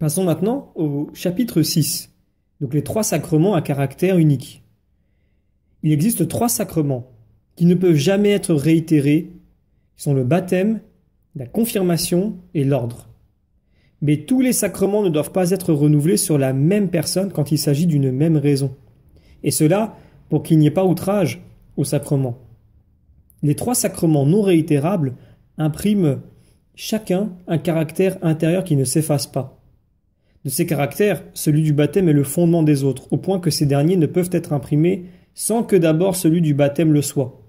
Passons maintenant au chapitre 6, donc les trois sacrements à caractère unique. Il existe trois sacrements qui ne peuvent jamais être réitérés, qui sont le baptême, la confirmation et l'ordre. Mais tous les sacrements ne doivent pas être renouvelés sur la même personne quand il s'agit d'une même raison. Et cela pour qu'il n'y ait pas outrage au sacrement. Les trois sacrements non réitérables impriment chacun un caractère intérieur qui ne s'efface pas. De ces caractères, celui du baptême est le fondement des autres, au point que ces derniers ne peuvent être imprimés sans que d'abord celui du baptême le soit.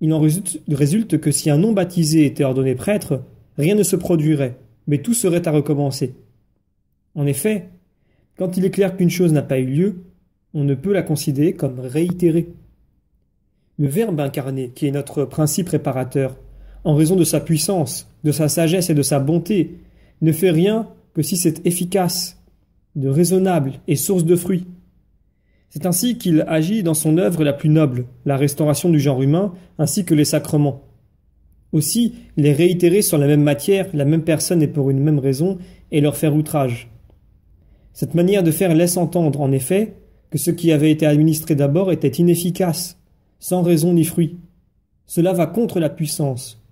Il en résulte, que si un non baptisé était ordonné prêtre, rien ne se produirait, mais tout serait à recommencer. En effet, quand il est clair qu'une chose n'a pas eu lieu, on ne peut la considérer comme réitérée. Le Verbe incarné, qui est notre principe réparateur, en raison de sa puissance, de sa sagesse et de sa bonté, ne fait rien que si c'est efficace, de raisonnable et source de fruits. C'est ainsi qu'il agit dans son œuvre la plus noble, la restauration du genre humain, ainsi que les sacrements. Aussi, les réitérer sur la même matière, la même personne et pour une même raison, et leur faire outrage. Cette manière de faire laisse entendre, en effet, que ce qui avait été administré d'abord était inefficace, sans raison ni fruit. Cela va contre la puissance,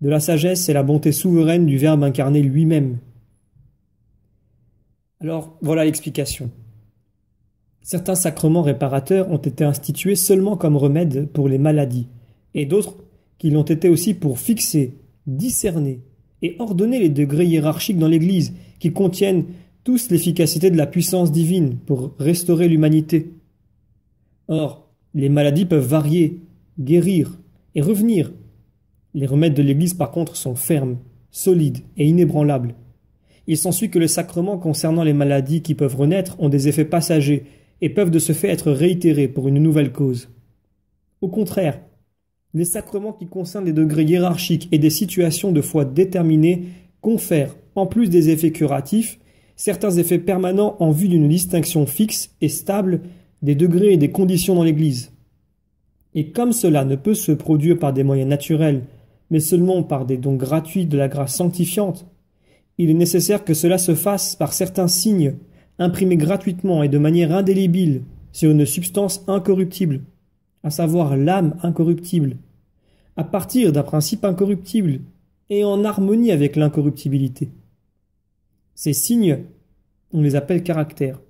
de la sagesse et la bonté souveraine du Verbe incarné lui-même. Alors voilà l'explication. Certains sacrements réparateurs ont été institués seulement comme remède pour les maladies, et d'autres qui l'ont été aussi pour fixer, discerner et ordonner les degrés hiérarchiques dans l'Église, qui contiennent tous l'efficacité de la puissance divine pour restaurer l'humanité. Or, les maladies peuvent varier, guérir et revenir. Les remèdes de l'Église, par contre, sont fermes, solides et inébranlables il s'ensuit que les sacrements concernant les maladies qui peuvent renaître ont des effets passagers et peuvent de ce fait être réitérés pour une nouvelle cause. Au contraire, les sacrements qui concernent des degrés hiérarchiques et des situations de foi déterminées confèrent, en plus des effets curatifs, certains effets permanents en vue d'une distinction fixe et stable des degrés et des conditions dans l'Église. Et comme cela ne peut se produire par des moyens naturels, mais seulement par des dons gratuits de la grâce sanctifiante, il est nécessaire que cela se fasse par certains signes, imprimés gratuitement et de manière indélébile sur une substance incorruptible, à savoir l'âme incorruptible, à partir d'un principe incorruptible et en harmonie avec l'incorruptibilité. Ces signes, on les appelle caractères.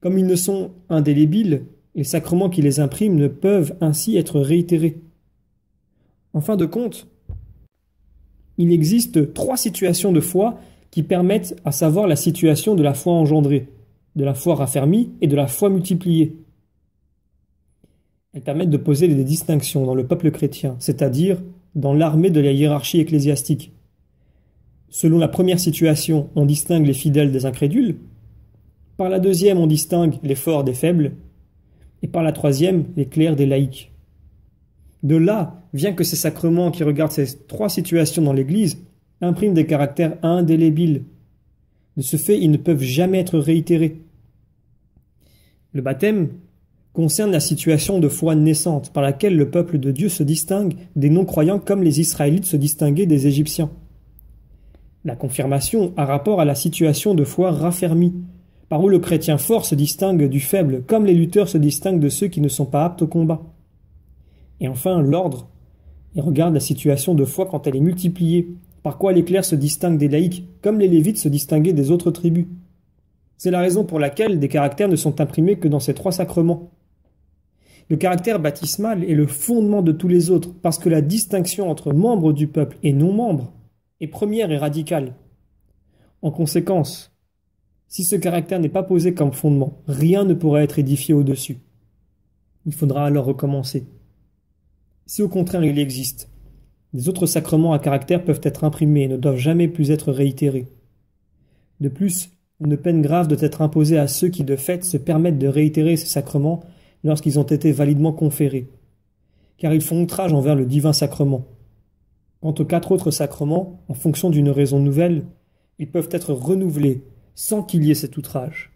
Comme ils ne sont indélébiles, les sacrements qui les impriment ne peuvent ainsi être réitérés. En fin de compte, il existe trois situations de foi qui permettent à savoir la situation de la foi engendrée, de la foi raffermie et de la foi multipliée. Elles permettent de poser des distinctions dans le peuple chrétien, c'est-à-dire dans l'armée de la hiérarchie ecclésiastique. Selon la première situation, on distingue les fidèles des incrédules. Par la deuxième, on distingue les forts des faibles. Et par la troisième, les clercs des laïcs. De là vient que ces sacrements qui regardent ces trois situations dans l'Église impriment des caractères indélébiles. De ce fait, ils ne peuvent jamais être réitérés. Le baptême concerne la situation de foi naissante par laquelle le peuple de Dieu se distingue des non-croyants comme les Israélites se distinguaient des Égyptiens. La confirmation a rapport à la situation de foi raffermie, par où le chrétien fort se distingue du faible, comme les lutteurs se distinguent de ceux qui ne sont pas aptes au combat. Et enfin, l'ordre. Et regarde la situation de foi quand elle est multipliée. Par quoi les clercs se distinguent des laïcs, comme les lévites se distinguaient des autres tribus. C'est la raison pour laquelle des caractères ne sont imprimés que dans ces trois sacrements. Le caractère baptismal est le fondement de tous les autres, parce que la distinction entre membres du peuple et non-membres est première et radicale. En conséquence, si ce caractère n'est pas posé comme fondement, rien ne pourra être édifié au-dessus. Il faudra alors recommencer. Si au contraire il existe, les autres sacrements à caractère peuvent être imprimés et ne doivent jamais plus être réitérés. De plus, une peine grave doit être imposée à ceux qui de fait se permettent de réitérer ces sacrements lorsqu'ils ont été validement conférés, car ils font outrage envers le divin sacrement. Quant aux quatre autres sacrements, en fonction d'une raison nouvelle, ils peuvent être renouvelés sans qu'il y ait cet outrage.